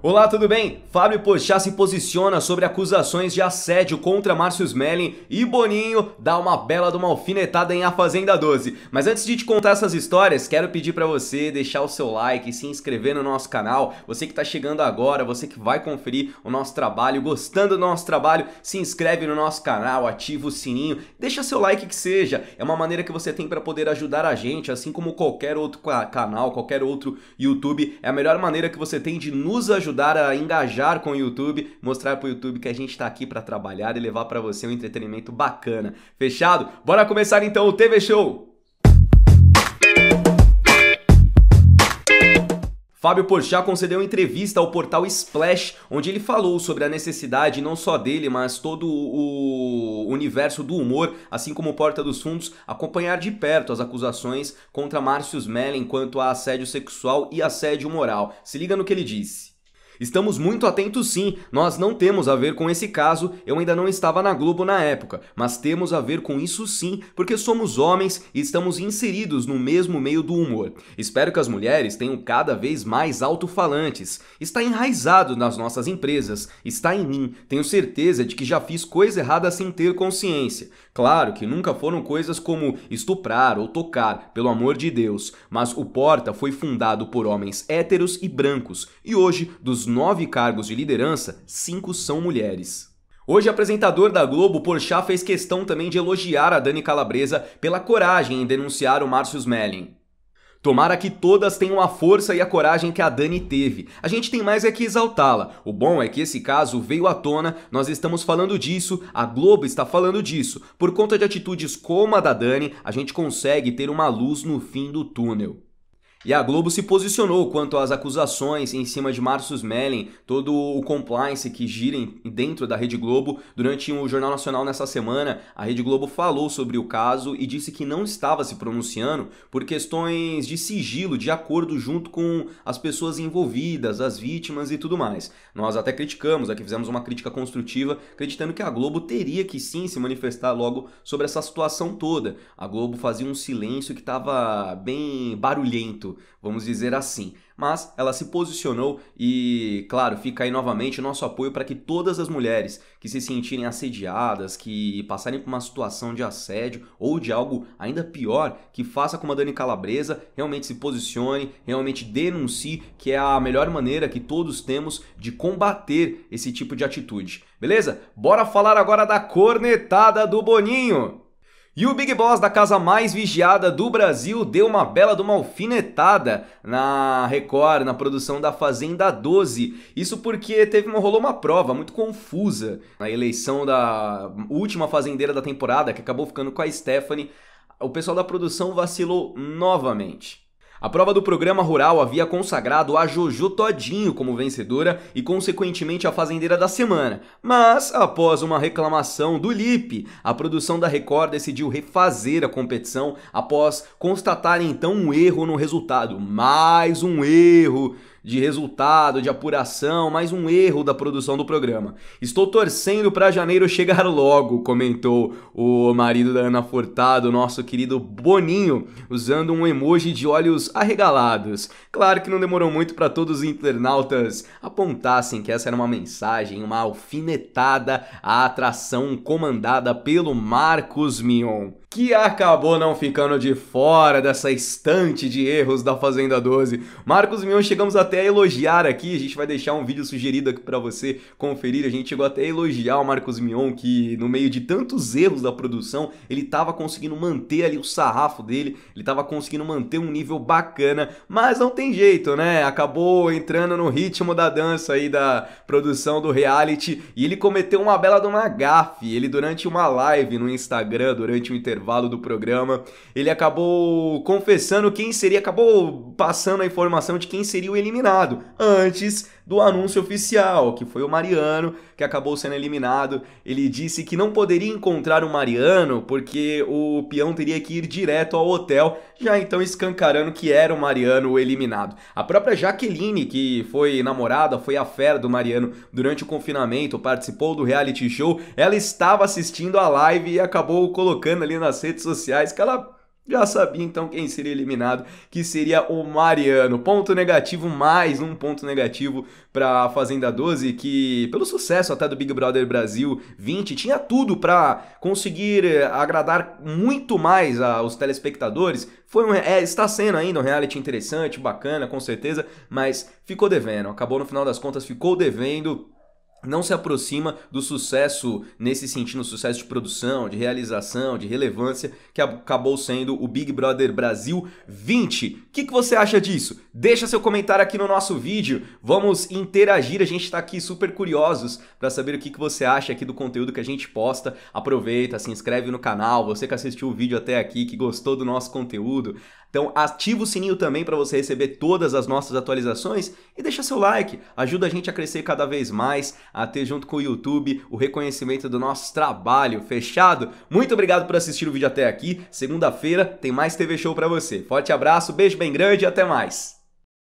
Olá, tudo bem? Fábio Pochá se posiciona sobre acusações de assédio contra Márcio Smelling e Boninho dá uma bela de uma alfinetada em A Fazenda 12. Mas antes de te contar essas histórias, quero pedir para você deixar o seu like, se inscrever no nosso canal. Você que está chegando agora, você que vai conferir o nosso trabalho, gostando do nosso trabalho, se inscreve no nosso canal, ativa o sininho, deixa seu like que seja. É uma maneira que você tem para poder ajudar a gente, assim como qualquer outro canal, qualquer outro YouTube. É a melhor maneira que você tem de nos ajudar ajudar a engajar com o YouTube, mostrar pro YouTube que a gente tá aqui para trabalhar e levar para você um entretenimento bacana. Fechado? Bora começar então o TV Show! Fábio Porchat concedeu entrevista ao portal Splash, onde ele falou sobre a necessidade não só dele, mas todo o universo do humor, assim como Porta dos Fundos, acompanhar de perto as acusações contra Márcio Mellen quanto a assédio sexual e assédio moral. Se liga no que ele disse. Estamos muito atentos sim, nós não temos a ver com esse caso, eu ainda não estava na Globo na época, mas temos a ver com isso sim, porque somos homens e estamos inseridos no mesmo meio do humor. Espero que as mulheres tenham cada vez mais alto-falantes. Está enraizado nas nossas empresas, está em mim. Tenho certeza de que já fiz coisa errada sem ter consciência. Claro que nunca foram coisas como estuprar ou tocar, pelo amor de Deus, mas o Porta foi fundado por homens héteros e brancos, e hoje, dos nove cargos de liderança, cinco são mulheres. Hoje, apresentador da Globo, Porchat fez questão também de elogiar a Dani Calabresa pela coragem em denunciar o Márcio Smelling. Tomara que todas tenham a força e a coragem que a Dani teve. A gente tem mais é que exaltá-la. O bom é que esse caso veio à tona, nós estamos falando disso, a Globo está falando disso. Por conta de atitudes como a da Dani, a gente consegue ter uma luz no fim do túnel. E a Globo se posicionou quanto às acusações em cima de Márcio Smelling, todo o compliance que gira dentro da Rede Globo. Durante o Jornal Nacional nessa semana, a Rede Globo falou sobre o caso e disse que não estava se pronunciando por questões de sigilo, de acordo junto com as pessoas envolvidas, as vítimas e tudo mais. Nós até criticamos, aqui fizemos uma crítica construtiva, acreditando que a Globo teria que sim se manifestar logo sobre essa situação toda. A Globo fazia um silêncio que estava bem barulhento muito, vamos dizer assim. Mas ela se posicionou e, claro, fica aí novamente o nosso apoio para que todas as mulheres que se sentirem assediadas, que passarem por uma situação de assédio ou de algo ainda pior, que faça como a Dani Calabresa, realmente se posicione, realmente denuncie, que é a melhor maneira que todos temos de combater esse tipo de atitude. Beleza? Bora falar agora da cornetada do Boninho! E o Big Boss da casa mais vigiada do Brasil deu uma bela de uma alfinetada na Record, na produção da Fazenda 12. Isso porque teve uma, rolou uma prova muito confusa na eleição da última fazendeira da temporada, que acabou ficando com a Stephanie. O pessoal da produção vacilou novamente. A prova do programa rural havia consagrado a Jojo Todinho como vencedora e, consequentemente, a Fazendeira da Semana. Mas, após uma reclamação do Lipe, a produção da Record decidiu refazer a competição após constatar então um erro no resultado. Mais um erro! de resultado, de apuração, mais um erro da produção do programa. Estou torcendo para janeiro chegar logo, comentou o marido da Ana Furtado, nosso querido Boninho, usando um emoji de olhos arregalados. Claro que não demorou muito para todos os internautas apontassem que essa era uma mensagem, uma alfinetada à atração comandada pelo Marcos Mion que acabou não ficando de fora dessa estante de erros da Fazenda 12. Marcos Mion, chegamos até a elogiar aqui, a gente vai deixar um vídeo sugerido aqui para você conferir. A gente chegou até a elogiar o Marcos Mion, que no meio de tantos erros da produção, ele tava conseguindo manter ali o sarrafo dele, ele tava conseguindo manter um nível bacana, mas não tem jeito, né? Acabou entrando no ritmo da dança aí da produção do reality e ele cometeu uma bela de uma gafe. Ele durante uma live no Instagram, durante um intervalo intervalo do programa, ele acabou confessando quem seria, acabou passando a informação de quem seria o eliminado antes do anúncio oficial, que foi o Mariano, que acabou sendo eliminado. Ele disse que não poderia encontrar o Mariano porque o peão teria que ir direto ao hotel, já então escancarando que era o Mariano o eliminado. A própria Jaqueline, que foi namorada, foi a fera do Mariano durante o confinamento, participou do reality show, ela estava assistindo a live e acabou colocando ali nas redes sociais que ela já sabia então quem seria eliminado, que seria o Mariano. Ponto negativo, mais um ponto negativo para Fazenda 12, que pelo sucesso até do Big Brother Brasil 20, tinha tudo para conseguir eh, agradar muito mais aos telespectadores. Foi um, é, está sendo ainda um reality interessante, bacana, com certeza, mas ficou devendo. Acabou no final das contas, ficou devendo não se aproxima do sucesso nesse sentido, sucesso de produção, de realização, de relevância, que acabou sendo o Big Brother Brasil 20. O que, que você acha disso? Deixa seu comentário aqui no nosso vídeo, vamos interagir, a gente está aqui super curiosos para saber o que, que você acha aqui do conteúdo que a gente posta. Aproveita, se inscreve no canal, você que assistiu o vídeo até aqui, que gostou do nosso conteúdo, então ativa o sininho também para você receber todas as nossas atualizações e deixa seu like, ajuda a gente a crescer cada vez mais, a ter junto com o YouTube o reconhecimento do nosso trabalho. Fechado? Muito obrigado por assistir o vídeo até aqui. Segunda-feira tem mais TV Show para você. Forte abraço, beijo bem grande e até mais.